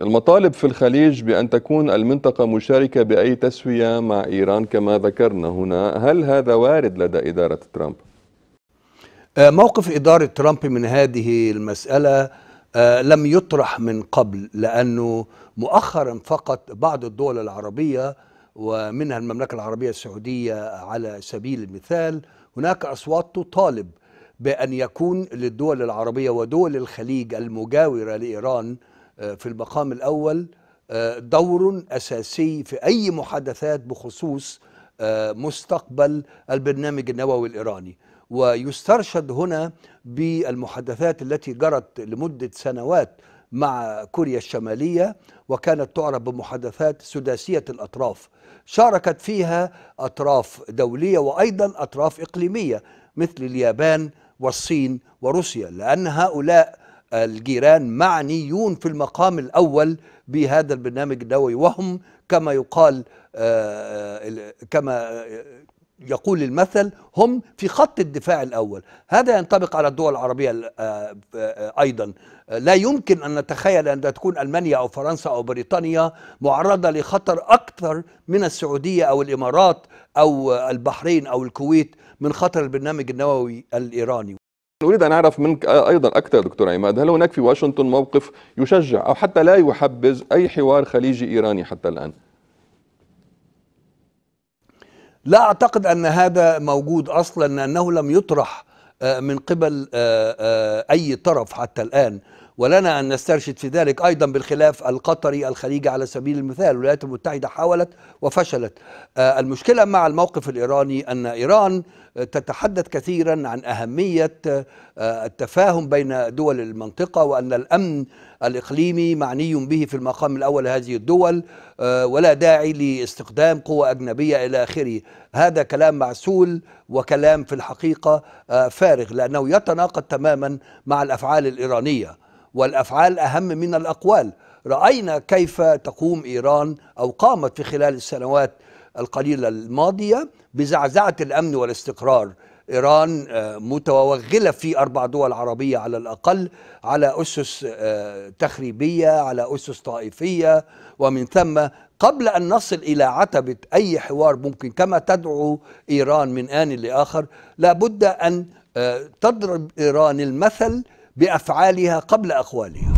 المطالب في الخليج بأن تكون المنطقة مشاركة بأي تسوية مع إيران كما ذكرنا هنا هل هذا وارد لدى إدارة ترامب؟ آه، موقف إدارة ترامب من هذه المسألة آه، لم يطرح من قبل لأنه مؤخرا فقط بعض الدول العربية ومنها المملكة العربية السعودية على سبيل المثال هناك أصوات تطالب بأن يكون للدول العربية ودول الخليج المجاورة لإيران في المقام الأول آه، دور أساسي في أي محادثات بخصوص آه، مستقبل البرنامج النووي الإيراني ويسترشد هنا بالمحادثات التي جرت لمدة سنوات مع كوريا الشمالية وكانت تعرف بمحادثات سداسية الأطراف شاركت فيها أطراف دولية وأيضا أطراف إقليمية مثل اليابان والصين وروسيا لأن هؤلاء الجيران معنيون في المقام الأول بهذا البرنامج النووي وهم كما يقال آه، كما يقول المثل هم في خط الدفاع الأول هذا ينطبق على الدول العربية آه، آه، أيضا لا يمكن أن نتخيل أن تكون ألمانيا أو فرنسا أو بريطانيا معرضة لخطر أكثر من السعودية أو الإمارات أو البحرين أو الكويت من خطر البرنامج النووي الإيراني نريد أن نعرف منك أيضا أكثر دكتور عماد هل هناك في واشنطن موقف يشجع أو حتى لا يحبذ أي حوار خليجي إيراني حتى الآن لا أعتقد أن هذا موجود أصلا لأنه لم يطرح آه، من قبل آه، آه، أي طرف حتى الآن ولنا أن نسترشد في ذلك أيضا بالخلاف القطري الخليجي على سبيل المثال الولايات المتحدة حاولت وفشلت آه، المشكلة مع الموقف الإيراني أن إيران آه، تتحدث كثيرا عن أهمية آه، التفاهم بين دول المنطقة وأن الأمن الإقليمي معني به في المقام الأول هذه الدول ولا داعي لاستخدام قوى أجنبية إلى آخره هذا كلام معسول وكلام في الحقيقة فارغ لأنه يتناقض تماما مع الأفعال الإيرانية والأفعال أهم من الأقوال رأينا كيف تقوم إيران أو قامت في خلال السنوات القليلة الماضية بزعزعة الأمن والاستقرار إيران آه، متوغلة في أربع دول عربية على الأقل على أسس آه، تخريبية على أسس طائفية ومن ثم قبل أن نصل إلى عتبة أي حوار ممكن كما تدعو إيران من آن لآخر لابد أن آه، تضرب إيران المثل بافعالها قبل اقوالها